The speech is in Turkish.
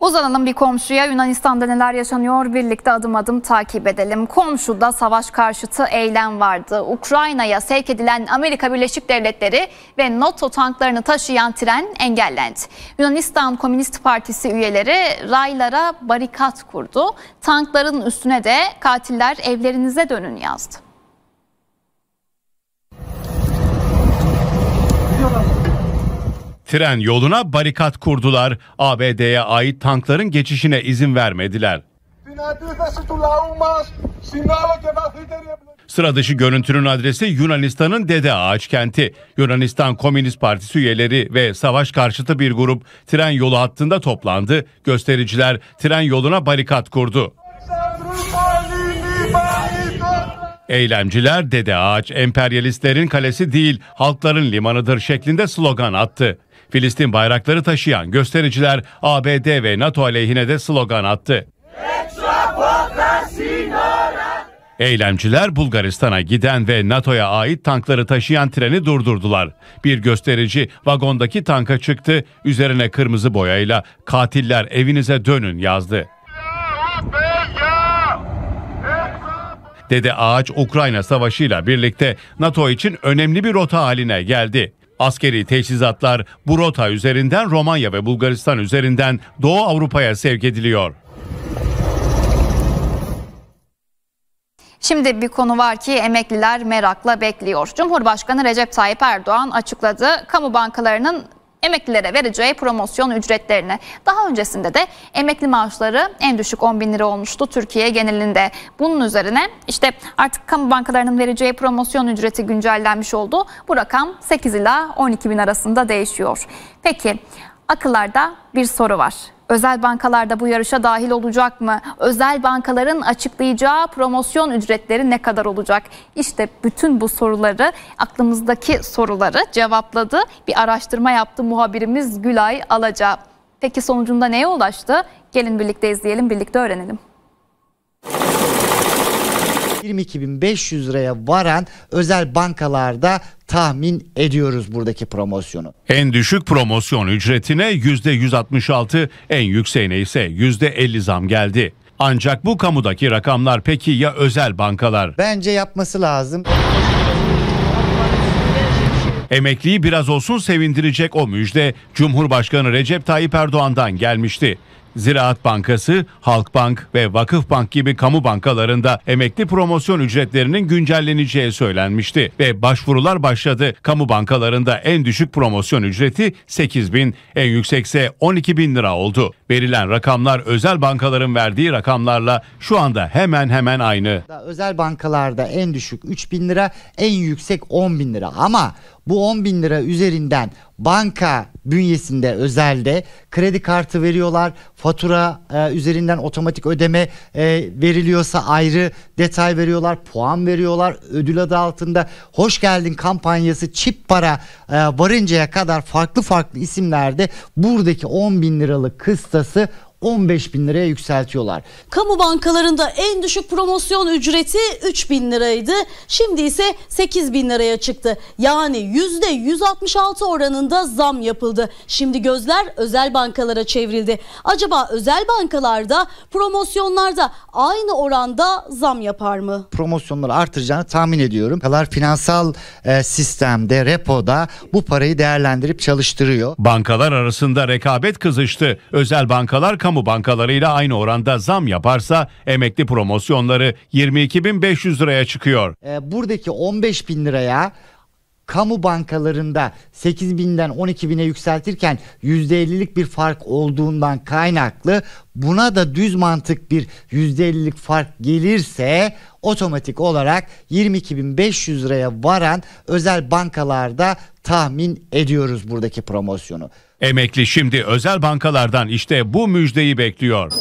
Uzanalım bir komşuya Yunanistan'da neler yaşanıyor birlikte adım adım takip edelim. Komşuda savaş karşıtı eylem vardı. Ukrayna'ya sevk edilen Amerika Birleşik Devletleri ve NATO tanklarını taşıyan tren engellendi. Yunanistan Komünist Partisi üyeleri raylara barikat kurdu. Tankların üstüne de katiller evlerinize dönün yazdı. Tren yoluna barikat kurdular. ABD'ye ait tankların geçişine izin vermediler. Sıradışı görüntünün adresi Yunanistan'ın Dede Ağaç kenti. Yunanistan Komünist Partisi üyeleri ve savaş karşıtı bir grup tren yolu hattında toplandı. Göstericiler tren yoluna barikat kurdu. Eylemciler Dede Ağaç emperyalistlerin kalesi değil halkların limanıdır şeklinde slogan attı. Filistin bayrakları taşıyan göstericiler ABD ve NATO aleyhine de slogan attı. Eylemciler Bulgaristan'a giden ve NATO'ya ait tankları taşıyan treni durdurdular. Bir gösterici vagondaki tanka çıktı, üzerine kırmızı boyayla "Katiller evinize dönün." yazdı. Dede Ağaç Ukrayna Savaşı ile birlikte NATO için önemli bir rota haline geldi. Askeri teçhizatlar bu rota üzerinden Romanya ve Bulgaristan üzerinden Doğu Avrupa'ya sevk ediliyor. Şimdi bir konu var ki emekliler merakla bekliyor. Cumhurbaşkanı Recep Tayyip Erdoğan açıkladı. Kamu bankalarının emeklilere vereceği promosyon ücretlerini Daha öncesinde de emekli maaşları en düşük 10 bin lira olmuştu Türkiye genelinde. Bunun üzerine işte artık kamu bankalarının vereceği promosyon ücreti güncellenmiş oldu. Bu rakam 8 ila 12 bin arasında değişiyor. Peki akıllarda bir soru var. Özel bankalarda bu yarışa dahil olacak mı? Özel bankaların açıklayacağı promosyon ücretleri ne kadar olacak? İşte bütün bu soruları, aklımızdaki soruları cevapladı. Bir araştırma yaptı muhabirimiz Gülay Alaca. Peki sonucunda neye ulaştı? Gelin birlikte izleyelim, birlikte öğrenelim. 22.500 liraya varan özel bankalarda tahmin ediyoruz buradaki promosyonu. En düşük promosyon ücretine %166, en yükseğine ise %50 zam geldi. Ancak bu kamudaki rakamlar peki ya özel bankalar? Bence yapması lazım. Emekliyi biraz olsun sevindirecek o müjde Cumhurbaşkanı Recep Tayyip Erdoğan'dan gelmişti. Ziraat Bankası, Halkbank ve Vakıfbank gibi kamu bankalarında emekli promosyon ücretlerinin güncelleneceği söylenmişti ve başvurular başladı. Kamu bankalarında en düşük promosyon ücreti 8 bin, en yüksekse 12 bin lira oldu. Verilen rakamlar özel bankaların verdiği rakamlarla şu anda hemen hemen aynı. Özel bankalarda en düşük 3 bin lira, en yüksek 10 bin lira ama bu 10 bin lira üzerinden banka bünyesinde özelde kredi kartı veriyorlar, fatura e, üzerinden otomatik ödeme e, veriliyorsa ayrı detay veriyorlar, puan veriyorlar. Ödül adı altında hoş geldin kampanyası çip para e, varıncaya kadar farklı farklı isimlerde buradaki 10 bin liralık kıstası 15 bin liraya yükseltiyorlar. Kamu bankalarında en düşük promosyon ücreti 3 bin liraydı. Şimdi ise 8 bin liraya çıktı. Yani %166 oranında zam yapıldı. Şimdi gözler özel bankalara çevrildi. Acaba özel bankalarda promosyonlarda aynı oranda zam yapar mı? Promosyonları artıracağını tahmin ediyorum. Kalar finansal e, sistemde, repoda bu parayı değerlendirip çalıştırıyor. Bankalar arasında rekabet kızıştı. Özel bankalar kamu kamu bankalarıyla aynı oranda zam yaparsa emekli promosyonları 22.500 liraya çıkıyor. E, buradaki 15.000 liraya kamu bankalarında 8 binden 12 bine yükseltirken %50'lik bir fark olduğundan kaynaklı buna da düz mantık bir %50'lik fark gelirse otomatik olarak 22.500 liraya varan özel bankalarda tahmin ediyoruz buradaki promosyonu. Emekli şimdi özel bankalardan işte bu müjdeyi bekliyor.